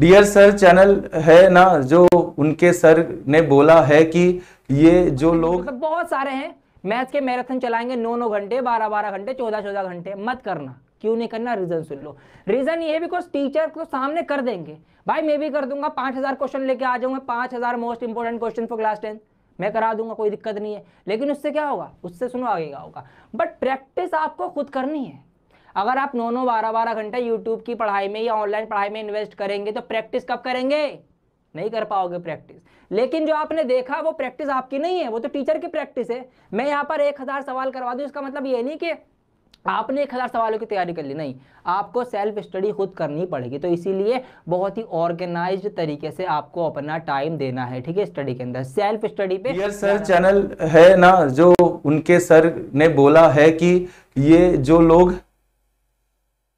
dear sir channel है ना जो उनके सर ने बोला है कि ये जो लोग मतलब बहुत सारे हैं मैथ के मैराथन चलाएंगे नौ नौ घंटे बारह बारह घंटे चौदह चौदह घंटे मत करना क्यों नहीं करना रीजन सुन लो रीजन ये बिकॉज टीचर को सामने कर देंगे भाई मैं भी कर दूंगा पाँच हजार क्वेश्चन लेके आ जाऊंगा पांच हजार most important question for class ten मैं करा दूंगा कोई दिक्कत नहीं है लेकिन उससे क्या होगा उससे सुनो आगेगा होगा बट प्रैक्टिस आपको खुद करनी है अगर आप नौ नौ बारह बारह घंटे यूट्यूब की पढ़ाई में या ऑनलाइन पढ़ाई में इन्वेस्ट करेंगे तो प्रैक्टिस कब करेंगे नहीं कर पाओगे प्रैक्टिस लेकिन जो आपने देखा वो प्रैक्टिस आपकी नहीं है वो तो टीचर की प्रैक्टिस है मैं यहाँ पर एक हज़ार सवाल करवा दूँ इसका मतलब ये नहीं कि आपने एक हज़ार सवालों की तैयारी कर ली नहीं आपको सेल्फ स्टडी खुद करनी पड़ेगी तो इसीलिए बहुत ही ऑर्गेनाइज तरीके से आपको अपना टाइम देना है ठीक है स्टडी के अंदर सेल्फ स्टडी पे यस सर चैनल है ना जो उनके सर ने बोला है कि ये जो लोग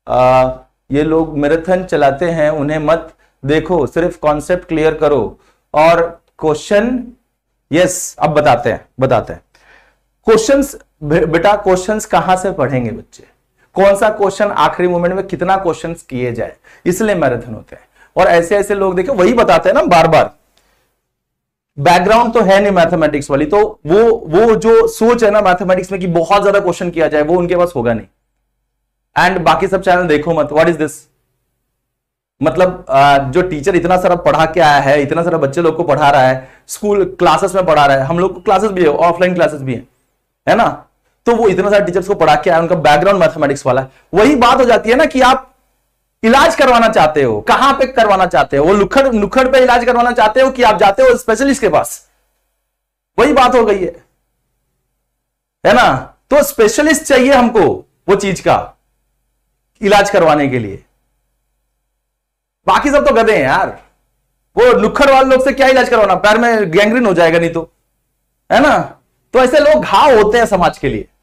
आ, ये लोग मैराथन चलाते हैं उन्हें मत देखो सिर्फ कॉन्सेप्ट क्लियर करो और क्वेश्चन यस अब बताते हैं बताते हैं क्वेश्चंस बेटा क्वेश्चंस कहां से पढ़ेंगे बच्चे कौन सा क्वेश्चन आखिरी मोमेंट में कितना क्वेश्चन किए जाए इसलिए मैराथन होते हैं और ऐसे ऐसे लोग देखे वही बताते हैं ना बार बार बैकग्राउंड तो है नहीं मैथमेटिक्स वाली तो वो वो जो सोच है ना मैथमेटिक्स में कि बहुत ज्यादा क्वेश्चन किया जाए वो उनके पास होगा नहीं एंड बाकी सब चैनल देखो मत व्हाट इज दिस मतलब जो टीचर इतना सारा पढ़ा के आया है इतना सारा बच्चे लोग को पढ़ा रहा है स्कूल क्लासेस में पढ़ा रहा है हम लोग को क्लासेस भी है ऑफलाइन क्लासेस भी है है ना तो वो इतना सारे टीचर्स को पढ़ा के आया उनका बैकग्राउंड मैथमेटिक्स वाला है वही बात हो जाती है ना कि आप इलाज करवाना चाहते हो कहां पे करवाना चाहते हो वो लुखड़ लुखड़ पे इलाज करवाना चाहते हो कि आप जाते हो स्पेशलिस्ट के पास वही बात हो गई है है ना तो स्पेशलिस्ट चाहिए हमको वो चीज का इलाज करवाने के लिए बाकी सब तो गधे हैं यार वो नुक्खर वाले लोग से क्या इलाज करवाना पैर में गैंग्रीन हो जाएगा नहीं तो है ना तो ऐसे लोग घाव होते हैं समाज के लिए